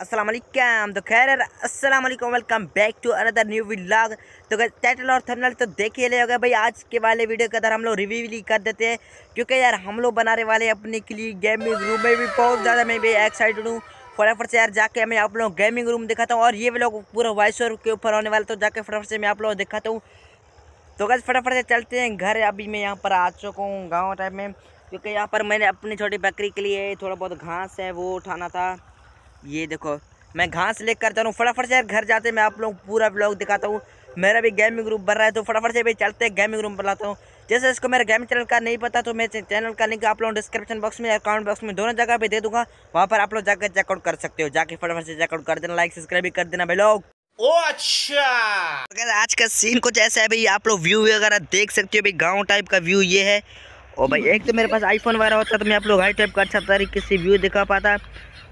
असलम तो खैर असल welcome back to another new vlog तो टाइटल और थंबनेल तो देख ही ले होगा भाई आज के वाले वीडियो के अंदर हम लोग रिव्यू भी कर देते हैं क्योंकि यार हम लोग बनाने वाले अपने के लिए गेमिंग रूम में भी बहुत ज़्यादा मैं भी एक्साइटेड हूँ फटाफट से यार जाके मैं आप लोग गेमिंग रूम दिखाता हूँ और ये लोग पूरा वॉइस के ऊपर होने वाला तो जाके फटाफट से मैं आप लोग दिखाता हूँ तो अगर फटाफट से चलते हैं घर अभी मैं यहाँ पर आ चुका हूँ गाँव टाइप में क्योंकि यहाँ पर मैंने अपनी छोटी बकरी के लिए थोड़ा बहुत घास है वो उठाना था ये देखो मैं घास लेकर चलूँ फटाफट से यार घर जाते मैं आप लोग पूरा ब्लॉग दिखाता हूँ मेरा भी गेमिंग रूम बन रहा है तो फटाफट से भी चलते हैं गेमिंग रूम बनाता हूँ जैसे इसको मेरे गेम चैनल का नहीं पता तो मैं चैनल का लिंक आप लोग डिस्क्रिप्शन बॉक्स में या कमेंट बॉक्स में दोनों जगह पर दे दूंगा वहाँ पर आप लोग जाकर चेकआउट कर सकते हो जाके फटाफट से चेकआउट कर देना लाइक सब्सक्राइब भी कर देना भाई ओ अच्छा तो आज का सीन कुछ ऐसा है भाई आप लोग व्यू वगैरह देख सकते हो भाई गांव टाइप का व्यू ये है और भाई एक तो मेरे पास आईफोन वगैरह होता तो मैं आप लोग हाई टाइप का अच्छा तरीके से व्यू दिखा पाता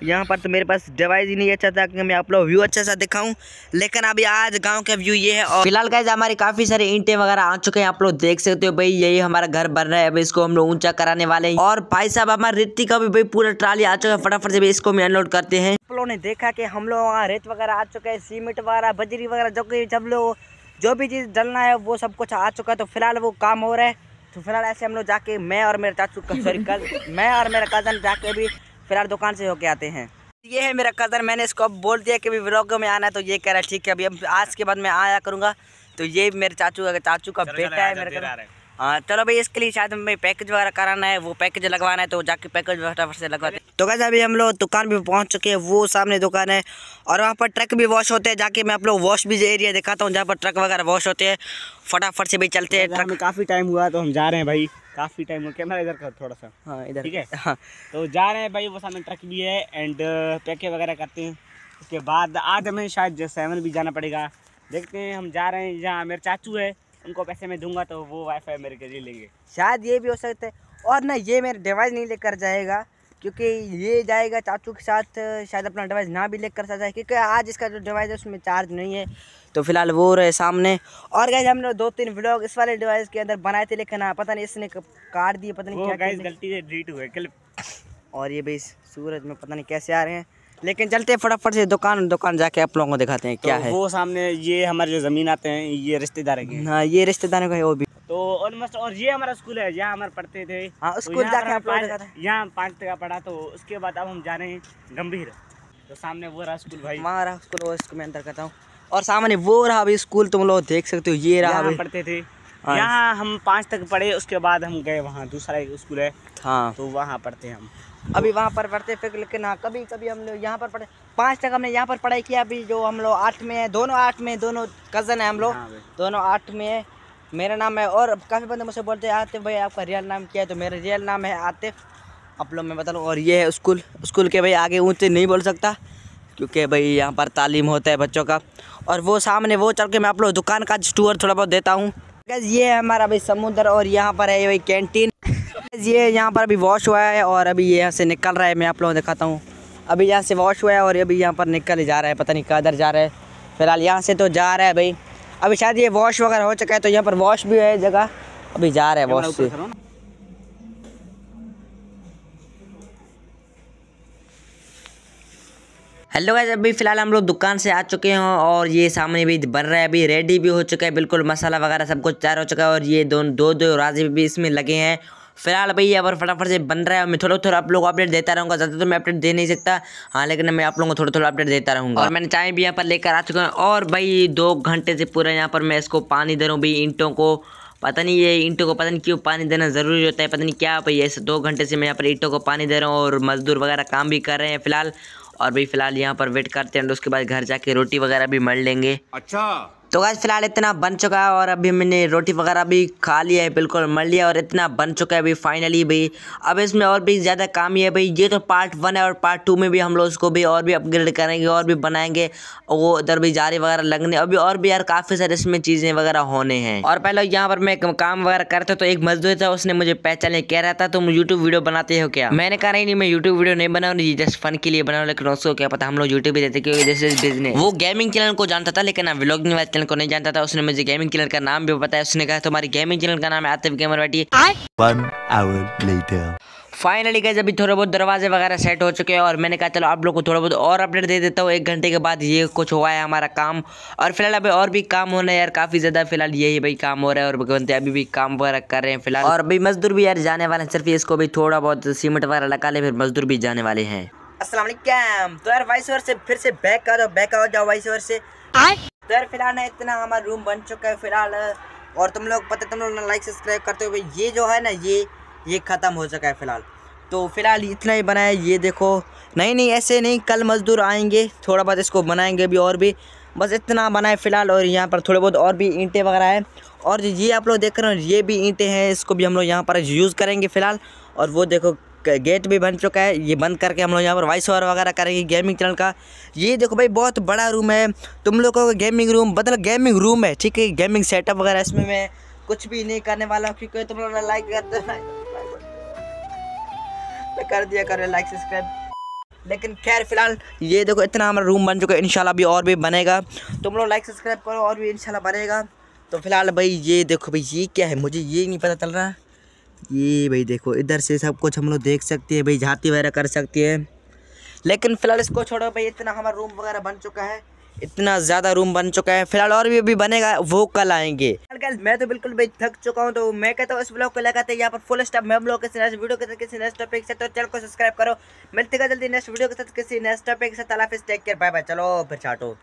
यहाँ पर तो मेरे पास डिवाइस ही नहीं अच्छा था कि मैं आप लोग व्यू अच्छा सा दिखाऊं लेकिन अभी आज गांव का व्यू ये है और फिलहाल गाइज हमारे काफ़ी सारे ईंटे वगैरह आ चुके हैं आप लोग देख सकते हो भाई यही हमारा घर बन रहा है अभी इसको हम लोग ऊंचा कराने वाले हैं और भाई साहब हमारे रेती का भी भाई पूरा ट्राली आ चुका है फटाफट से इसको हम अनलोड करते हैं आप लोगों ने देखा की हम लोग वहाँ रेत वगैरह आ चुके हैं सीमेंट वगैरह बजरी वगैरह जो कि जब लोग जो भी चीज़ डलना है वो सब कुछ आ चुका है तो फिलहाल वो काम हो रहा है तो फिलहाल ऐसे हम लोग जाके मैं और मेरे चाचू सॉरी कल मैं और मेरा कज़न जाके भी फिर आप दुकान से होके आते हैं ये है मेरा कज़न मैंने इसको अब बोल दिया कि अभी में आना है तो ये कह रहा है ठीक है अभी अब आज के बाद मैं आया करूँगा तो ये मेरे चाचू चाचू का बेटा है मेरे हाँ चलो भाई इसके लिए शायद हमें पैकेज वगैरह कराना है वो पैकेज लगवाना है तो जाके पैकेज फटाफट से लगवाते तो कैसे अभी हम लोग दुकान भी पहुंच चुके हैं वो सामने दुकान है और वहाँ पर ट्रक भी वॉश होते हैं जाके मैं आप लोग वॉश भी एरिया दिखाता हूँ जहाँ पर ट्रक वगैरह वॉश होते हैं फटाफट से भी चलते हैं ट्रक में काफ़ी टाइम हुआ तो हम जा रहे हैं भाई काफ़ी टाइम हुआ कैमरा इधर का थोड़ा सा हाँ इधर ठीक है हाँ तो जा रहे हैं भाई वो सामने ट्रक भी है uh, एंड पैके वगैरह करते हैं उसके बाद आज हमें शायद सेवन भी जाना पड़ेगा देखते हैं हम जा रहे हैं जहाँ मेरे चाचू है उनको पैसे मैं दूंगा तो वो वाईफाई मेरे के लिए लेंगे शायद ये भी हो सकता है और ना ये मेरा डिवाइस नहीं लेकर जाएगा क्योंकि ये जाएगा चाचू के साथ शायद अपना डिवाइस ना भी लेकर जाए क्योंकि आज इसका जो डिवाइस है उसमें चार्ज नहीं है तो फिलहाल वो रहे सामने और गैस हमने दो तीन व्लॉग इस वाले डिवाइस के अंदर बनाए थे लेकिन हाँ, पता नहीं इसने काट दिए पता नहीं क्या गलती से डिलीट हुए क्लिप और ये भाई सूरज में पता नहीं कैसे आ रहे हैं लेकिन चलते फटाफट से दुकान दुकान जाके आप लोगों को दिखाते हैं क्या तो है वो सामने ये हमारे जो ज़मीन आते हैं ये रिश्तेदार के हाँ ये रिश्तेदारों का है वो भी तो ऑलमोस्ट और ये हमारा स्कूल है यहाँ हमारे पढ़ते थे हाँ स्कूल तो यहाँ पाँच तक पढ़ा तो उसके बाद अब हम जा रहे हैं गंभीर तो सामने वो रहा स्कूल भाई वहाँ रहा स्कूल वो मैं अंदर करता हूँ और सामने वो रहा अभी स्कूल तुम लोग देख सकते हो ये रहा पढ़ते थे हाँ। यहाँ हम पाँच तक पढ़े उसके बाद हम गए वहाँ दूसरा एक स्कूल है हाँ तो वहाँ पढ़ते हम अभी वहाँ पर पढ़ते फिर लेकिन हाँ कभी कभी हम लोग यहाँ पर पढ़े पाँच तक हमने यहाँ पर पढ़ाई किया अभी जो हम लोग आठ में है दोनों आठ में दोनों कज़न है हम लोग हाँ दोनों आठ में है मेरा नाम है और काफ़ी बंदे मुझसे बोलते हैं आतिफ भाई आपका रियल नाम क्या है तो मेरा रियल नाम है आतिफ आप लोग मैं बता और ये है स्कूल स्कूल के भाई आगे ऊँचे नहीं बोल सकता क्योंकि भाई यहाँ पर तालीम होता है बच्चों का और वो सामने वो चल के मैं आप लोग दुकान का स्टूअर थोड़ा बहुत देता हूँ गैस ये है हमारा भाई समुद्र और यहाँ पर है भाई कैंटीन ये यहाँ पर अभी वॉश हुआ है और अभी ये यहाँ से निकल रहा है मैं आप लोगों को दिखाता हूँ अभी यहाँ से वॉश हुआ है और अभी यहाँ पर निकल जा रहा है पता नहीं कदर जा रहा है फिलहाल यहाँ से तो जा रहा है भाई अभी शायद ये वॉश वगैरह हो चुका है तो यहाँ पर वॉश भी है जगह अभी जा रहा है वॉश से हेलो गाइज अभी फिलहाल हम लोग दुकान से आ चुके हैं और ये सामने भी बन रहा है अभी रेडी भी हो चुका है बिल्कुल मसाला वगैरह सब कुछ तैयार हो चुका है और ये दो दो दो राजे भी इसमें लगे हैं फिलहाल भाई अब फटाफट से बन रहा है मैं थोड़ा थोड़ा आप लोगों को अपडेट देता रहूँगा ज़्यादा तो मैं अपडेट दे नहीं सकता हाँ लेकिन मैं आप लोगों को थोड़ा थोड़ा अपडेट देता रहूँगा और मैंने चाय भी यहाँ पर लेकर आ चुका हूँ और भाई दो घंटे से पूरा यहाँ पर मैं इसको पानी दे रहा हूँ भाई ईंटों को पता नहीं ये ईंटों को पता नहीं क्यों पानी देना ज़रूरी होता है पता नहीं क्या भाई ऐसे दो घंटे से मैं यहाँ पर ईंटों को पानी दे रहा हूँ और मज़दूर वगैरह काम भी कर रहे हैं फिलहाल और भी फिलहाल यहाँ पर वेट करते हैं उसके बाद घर जाके रोटी वगैरह भी मर लेंगे अच्छा तो गाइज फिलहाल इतना बन चुका है और अभी मैंने रोटी वगैरह भी खा लिया है बिल्कुल मर लिया और इतना बन चुका है अभी फाइनली भाई अब इसमें और भी ज़्यादा काम ही है भाई ये तो पार्ट वन है और पार्ट टू में भी हम लोग उसको भी और भी अपग्रेड करेंगे और भी बनाएंगे वो इधर भी जारी वगैरह लगने अभी और भी यार काफ़ी सारे इसमें चीज़ें वगैरह होने हैं और पहले यहाँ पर मैं काम वगैरह करता तो एक मजदूर था उसने मुझे पहचान कह रहा था तुम यूट्यूब वीडियो बनाते हो क्या मैंने कहा नहीं मैं यूट्यूब वीडियो नहीं बनाऊ जस्ट फन के लिए बनाऊँ लेकिन उसको क्या पता हम लोग यूट्यूब भी देते क्योंकि जैसे बिजनेस वो गेमिंग चैनल को जानता था लेकिन अब हाँ, व्लॉगिंग वाले चैनल चैनल को नहीं जानता था उसने मुझे गेमिंग चैनल का नाम भी बताया उसने कहा तुम्हारी गेमिंग चैनल का नाम है आतिफ गेमर बैठी फाइनली गए अभी थोड़े बहुत दरवाजे वगैरह सेट हो चुके हैं और मैंने कहा चलो आप लोग को थोड़ा बहुत और अपडेट दे देता हूँ एक घंटे के बाद ये कुछ हुआ है हमारा काम और फिलहाल अभी और भी काम होना है यार काफ़ी ज़्यादा फिलहाल यही भाई काम हो रहा है और भगवंत अभी भी काम वगैरह कर रहे हैं फिलहाल और अभी मजदूर भी यार जाने वाले हैं सिर्फ इसको भी थोड़ा बहुत सीमेंट वगैरह लगा ले फिर मजदूर भी जाने वाले हैं असलम तो यार वाइस ओवर से फिर से बैक आ जाओ बैक आ जाओ वाइस ओवर से इधर फिलहाल ना इतना हमारा रूम बन चुका है फिलहाल और तुम लोग पता तुम लोग ना लाइक सब्सक्राइब करते हुए ये जो है ना ये ये ख़त्म हो चुका है फिलहाल तो फिलहाल इतना ही बनाया ये देखो नहीं नहीं ऐसे नहीं कल मज़दूर आएंगे थोड़ा बहुत इसको बनाएंगे भी और भी बस इतना बनाए फ़िलहाल और यहाँ पर थोड़े बहुत और भी ईंटें वगैरह है और ये आप लोग देख रहे हो ये भी ईंटें हैं इसको भी हम लोग यहाँ पर यूज़ करेंगे फ़िलहाल और वो देखो गेट भी बन चुका है ये बंद करके हम लोग यहाँ पर वॉइस ओवर वगैरह करेंगे गेमिंग चैनल का ये देखो भाई बहुत बड़ा रूम है तुम लोगों का गेमिंग रूम बदल गेमिंग रूम है ठीक है गेमिंग सेटअप वगैरह इसमें मैं कुछ भी नहीं करने वाला हूँ क्योंकि तुम लोग लाइक कर देना तो कर दिया करो लाइक सब्सक्राइब लेकिन खैर फिलहाल ये देखो इतना हमारा रूम बन चुका है इंशाल्लाह अभी और भी बनेगा तुम लोग लाइक सब्सक्राइब करो और भी इंशाल्लाह बनेगा तो फिलहाल भाई ये देखो भाई ये क्या है मुझे ये नहीं पता चल रहा है ये भाई देखो इधर से सब कुछ हम लोग देख सकते हैं भाई झाती वगैरह कर सकते हैं लेकिन फ़िलहाल इसको छोड़ो भाई इतना हमारा रूम वगैरह बन चुका है इतना ज़्यादा रूम बन चुका है फिलहाल और भी अभी बनेगा वो कल आएंगे मैं तो बिल्कुल भाई थक चुका हूँ तो मैं कहता हूँ इस ब्लॉग को लगाते हैं यहाँ पर फुल स्टॉप मैं ब्लॉग के नेक्स्ट वीडियो के साथ किसी नेक्स्ट टॉपिक से तो चैनल को सब्सक्राइब करो मिलते जल्दी नेक्स्ट वीडियो के साथ किसी नेक्स्ट टॉपिक के साथ टेक केयर बाय बाय चलो फिर छाटो